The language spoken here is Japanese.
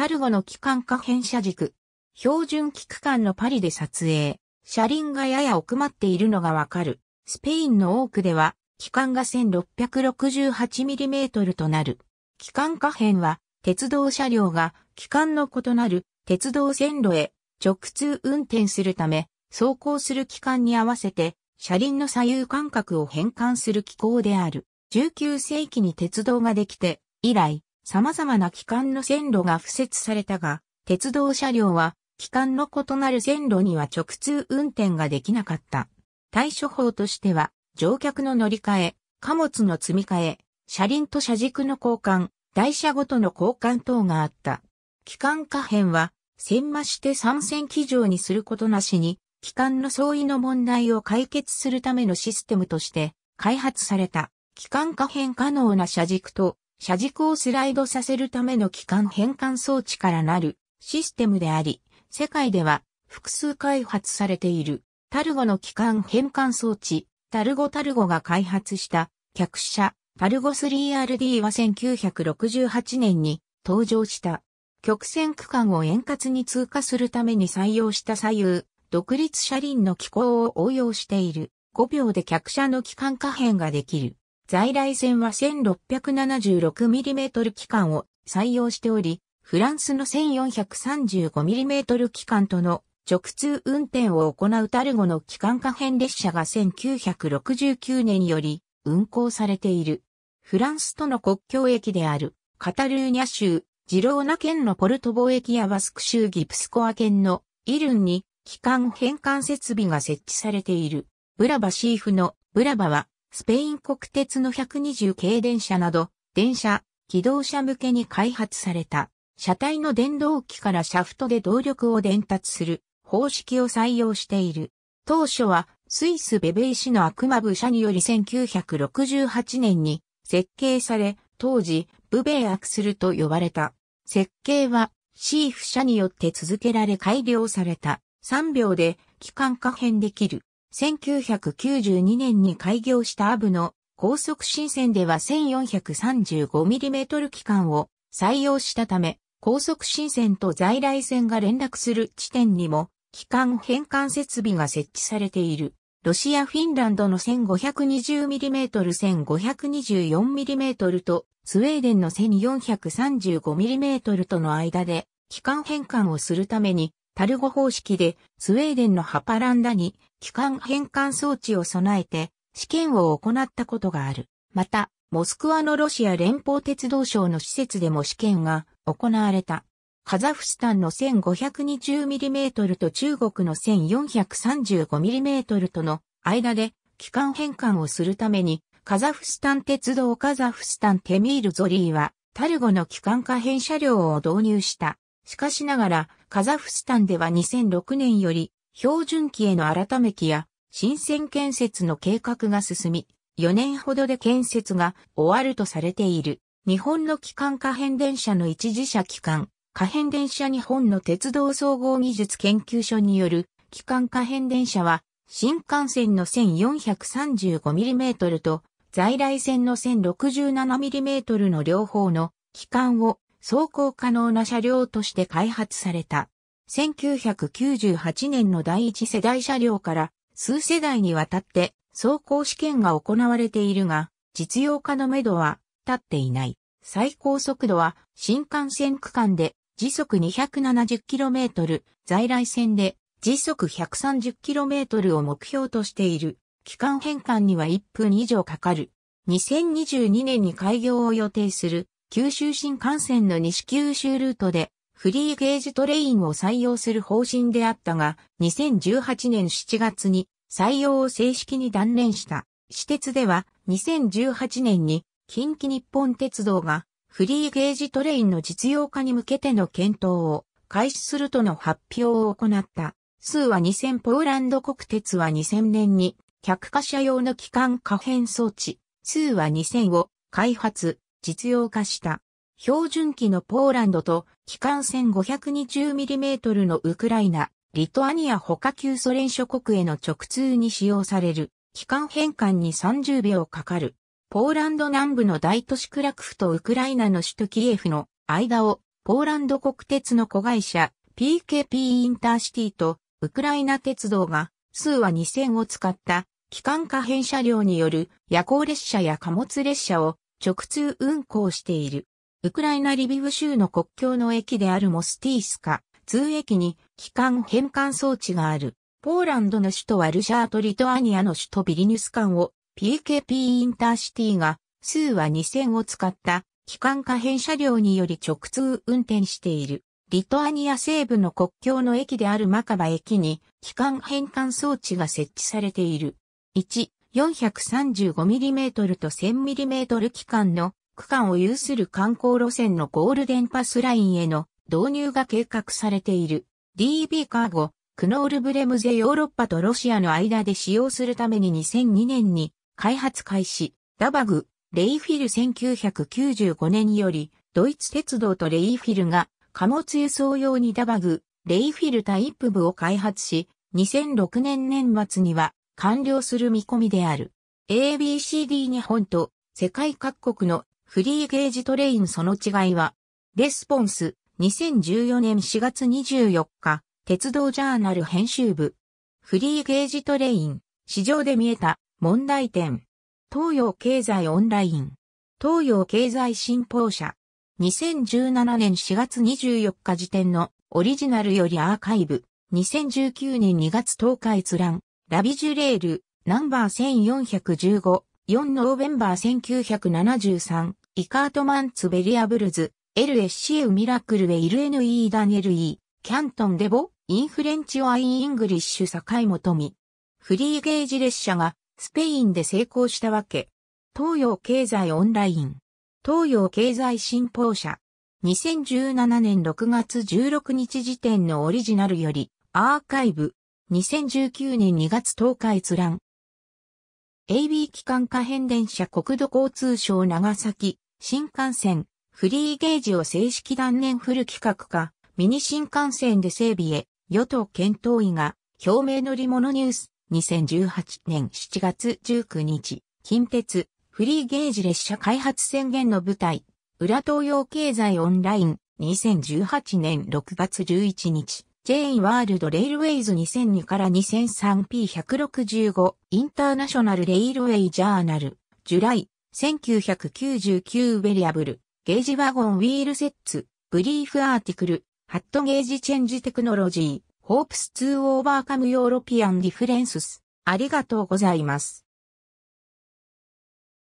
タルゴの機関可変車軸。標準機区間のパリで撮影。車輪がやや奥まっているのがわかる。スペインの多くでは、機関が 1668mm となる。機関可変は、鉄道車両が機関の異なる鉄道線路へ直通運転するため、走行する機関に合わせて、車輪の左右間隔を変換する機構である。19世紀に鉄道ができて、以来、様々な機関の線路が敷設されたが、鉄道車両は、機関の異なる線路には直通運転ができなかった。対処法としては、乗客の乗り換え、貨物の積み替え、車輪と車軸の交換、台車ごとの交換等があった。機関可変は、線まして3線機乗にすることなしに、機関の相違の問題を解決するためのシステムとして開発された。機関可変可能な車軸と車軸をスライドさせるための機関変換装置からなるシステムであり、世界では複数開発されているタルゴの機関変換装置、タルゴタルゴが開発した客車タルゴ 3RD は1968年に登場した。曲線区間を円滑に通過するために採用した左右、独立車輪の機構を応用している。5秒で客車の機関可変ができる。在来線は 1676mm 機関を採用しており、フランスの 1435mm 機関との直通運転を行うタルゴの機関可変列車が1969年より運行されている。フランスとの国境駅であるカタルーニャ州、ジローナ県のポルトボ駅やワスク州ギプスコア県のイルンに機関変換設備が設置されている。ブラバシーフのブラバはスペイン国鉄の120系電車など、電車、機動車向けに開発された、車体の電動機からシャフトで動力を伝達する方式を採用している。当初は、スイスベベイ市の悪魔ブ社により1968年に設計され、当時、ブベイアクスルと呼ばれた。設計は、シーフ社によって続けられ改良された。3秒で、機関可変できる。1992年に開業したアブの高速新線では 1435mm 機関を採用したため、高速新線と在来線が連絡する地点にも、機関変換設備が設置されている。ロシア・フィンランドの 1520mm、1524mm と、スウェーデンの 1435mm との間で、機関変換をするために、タルゴ方式で、スウェーデンのハパランダに、機関変換装置を備えて試験を行ったことがある。また、モスクワのロシア連邦鉄道省の施設でも試験が行われた。カザフスタンの 1520mm と中国の 1435mm との間で機関変換をするために、カザフスタン鉄道カザフスタンテミールゾリーは、タルゴの機関可変車両を導入した。しかしながら、カザフスタンでは2006年より標準機への改め機や、新鮮建設の計画が進み、4年ほどで建設が終わるとされている。日本の機関可変電車の一時車機関、可変電車日本の鉄道総合技術研究所による機関可変電車は、新幹線の 1435mm と在来線の 1067mm の両方の機関を走行可能な車両として開発された。1998年の第一世代車両から数世代にわたって走行試験が行われているが、実用化のめどは立っていない。最高速度は新幹線区間で時速 270km、在来線で時速 130km を目標としている。期間変換には1分以上かかる。2022年に開業を予定する九州新幹線の西九州ルートでフリーゲージトレインを採用する方針であったが、2018年7月に採用を正式に断念した。私鉄では2018年に近畿日本鉄道がフリーゲージトレインの実用化に向けての検討を開始するとの発表を行った。数は2000ポーランド国鉄は2000年に客貨車用の機関可変装置、数は2000を開発、実用化した。標準機のポーランドと機関戦 520mm のウクライナ、リトアニア他旧ソ連諸国への直通に使用される、機関変換に30秒かかる。ポーランド南部の大都市クラクフとウクライナの首都キエフの間を、ポーランド国鉄の子会社 PKP インターシティとウクライナ鉄道が数は2000を使った機関可変車両による夜行列車や貨物列車を直通運行している。ウクライナリビブ州の国境の駅であるモスティースカ、通駅に機関変換装置がある。ポーランドの首都ワルシャーとリトアニアの首都ビリニュス間を PKP インターシティが数は2000を使った機関可変車両により直通運転している。リトアニア西部の国境の駅であるマカバ駅に機関変換装置が設置されている。1、435mm と 1000mm 機関の区間を有する観光路線のゴールデンパスラインへの導入が計画されている。DB カーゴ、クノールブレムゼヨーロッパとロシアの間で使用するために2002年に開発開始。ダバグ、レイフィル1995年より、ドイツ鉄道とレイフィルが貨物輸送用にダバグ、レイフィルタイプ部を開発し、2006年年末には完了する見込みである。ABCD 日本と世界各国のフリーゲージトレインその違いは、レスポンス、2014年4月24日、鉄道ジャーナル編集部。フリーゲージトレイン、市場で見えた、問題点。東洋経済オンライン。東洋経済新報社。2017年4月24日時点のオリジナルよりアーカイブ。2019年2月10日閲覧。ラビジュレール、ナンバー1415、4ノーベンバー1973。イカートマンツベリアブルズ、LSC ウミラクルェイル NE ダネエル E、キャントンデボ、インフレンチオアインイングリッシュ境本美。フリーゲージ列車がスペインで成功したわけ。東洋経済オンライン。東洋経済新報社。2017年6月16日時点のオリジナルより、アーカイブ。2019年2月10日閲覧。AB 機関可変電車国土交通省長崎、新幹線、フリーゲージを正式断念フル規格化、ミニ新幹線で整備へ、与党検討委が、表明乗り物ニュース、2018年7月19日、近鉄、フリーゲージ列車開発宣言の舞台、裏東洋経済オンライン、2018年6月11日、J ワールドレイルウェイズ2002から 2003P165 インターナショナルレイルウェイジャーナル、ジュライ1999ウェリアブル、ゲージワゴンウィールセッツ、ブリーフアーティクル、ハットゲージチェンジテクノロジー、ホープス2オーバーカムヨーロピアンディフレンスス。ありがとうございます。